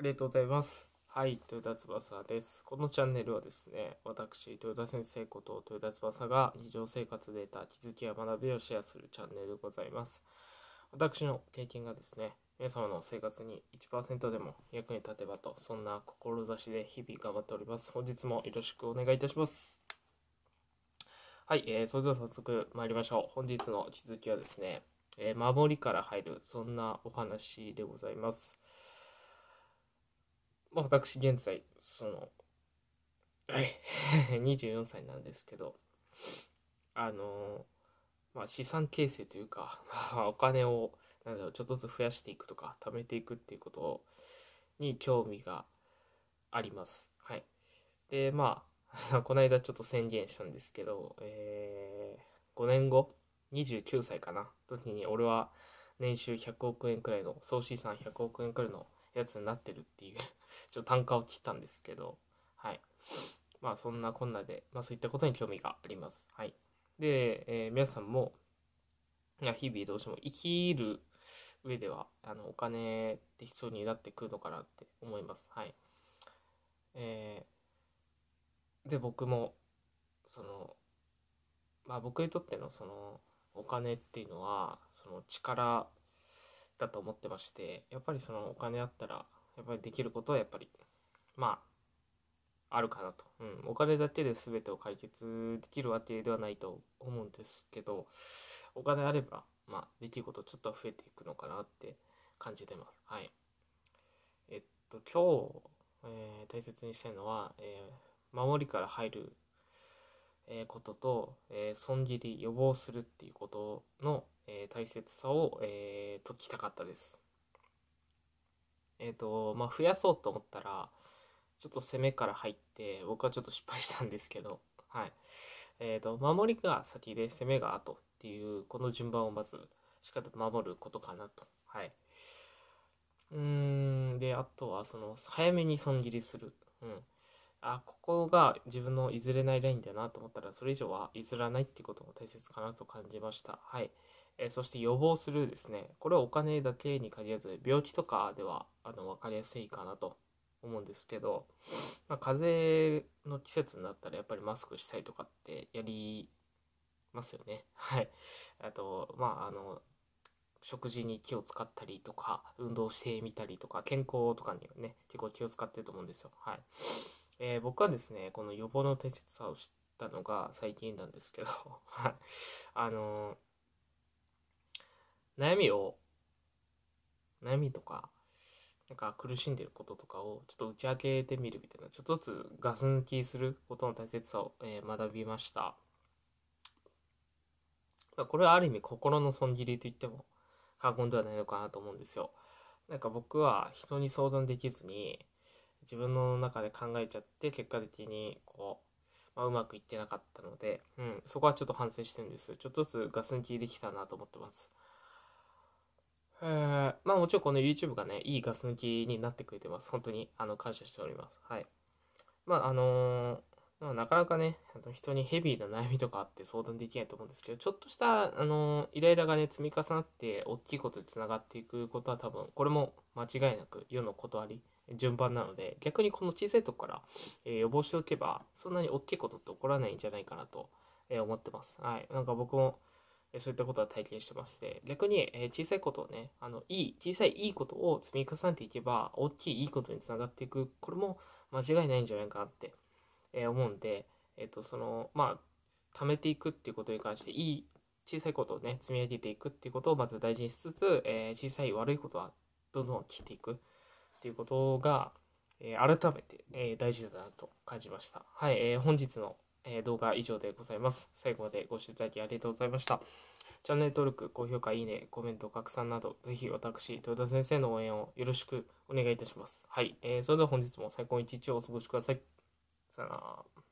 ありがとうございます。はい、豊田翼です。このチャンネルはですね、私、豊田先生こと豊田翼が日常生活で得た気づきや学びをシェアするチャンネルでございます。私の経験がですね、皆様の生活に1%でも役に立てばと、そんな志で日々頑張っております。本日もよろしくお願いいたします。はい、えー、それでは早速参りましょう。本日の気づきはですね、えー、守りから入る、そんなお話でございます。まあ、私現在、その、はい、24 歳なんですけど、あの、まあ、資産形成というか、お金を、なんだろう、ちょっとずつ増やしていくとか、貯めていくっていうことに興味があります。はい。で、まあ、この間ちょっと宣言したんですけど、えー、5年後、29歳かな、時に俺は年収100億円くらいの、総資産100億円くらいのやつになってるっていう ちょっと単価を切ったんですけど、はい。まあそんなこんなで、まあそういったことに興味があります。はい。で、えー、皆さんも、日々どうしても生きる上では、あの、お金って必要になってくるのかなって思います。はい。えー、で、僕も、その、まあ僕にとってのその、お金っていうのは、その力だと思ってまして、やっぱりそのお金あったら、やっぱりできることはやっぱり、まあ、あるかなと。うん。お金だけで全てを解決できるわけではないと思うんですけど、お金あれば、まあ、できることちょっと増えていくのかなって感じてます。はい。えっと、今日、えー、大切にしたいのは、えー、守りから入るえことと、え損切り予防するっていうことの、え大切さを、え解きたかったです。えっ、ー、と、まあ、増やそうと思ったら、ちょっと攻めから入って、僕はちょっと失敗したんですけど、はい。えっ、ー、と、守りが先で攻めが後っていう、この順番をまず、しっかりと守ることかなと。はい。うん、で、あとは、その、早めに損切りする。うん。あここが自分の譲れないラインだなと思ったらそれ以上は譲らないってことも大切かなと感じましたはいえそして予防するですねこれはお金だけに限らず病気とかではあの分かりやすいかなと思うんですけど、まあ、風邪の季節になったらやっぱりマスクしたりとかってやりますよねはいあとまああの食事に気を使ったりとか運動してみたりとか健康とかにはね結構気を使ってると思うんですよはいえー、僕はですね、この予防の大切さを知ったのが最近なんですけどあのー、悩みを、悩みとか、なんか苦しんでることとかをちょっと打ち明けてみるみたいな、ちょっとずつガス抜きすることの大切さを、えー、学びました。これはある意味心の損切りと言っても過言ではないのかなと思うんですよ。なんか僕は人に相談できずに、自分の中で考えちゃって結果的にこう、まあ、うまくいってなかったので、うん、そこはちょっと反省してるんですちょっとずつガス抜きできたなと思ってますえー、まあもちろんこの YouTube がねいいガス抜きになってくれてます本当にあの感謝しておりますはいまああのーなかなかね、人にヘビーな悩みとかあって相談できないと思うんですけど、ちょっとした、あの、イライラがね、積み重なって、大きいことにつながっていくことは多分、これも間違いなく世の断り順番なので逆にこの小さいとこから、えー、予防しておけばそんなに大きいことって起こらないんじゃないかなと、えー、思ってます。はい、なんか僕も、えそういったことは体験してまして逆に、え小さいことをねあのいい小さいいいことを積み重ねていけば大きいいいことにつながっていくこれも間違いないんじゃないかって、え思うんで、えーとそのまあ、貯めていくっていうことに関していい小さいことをね積み上げていくっていうことをまず大事にしつつ、え小さい悪いことはどんどん切っていくっていうことが、えー、改めて、えー、大事だなと感じました。はい、えー、本日の、え動画は以上でございます。最後までご視聴いただきありがとうございました。チャンネル登録、高評価、いいね、コメント、拡散など、ぜひ私、豊田先生の応援をよろしくお願いいたします。はい、えー、それでは本日も最高の一日をお過ごしください。さよなら。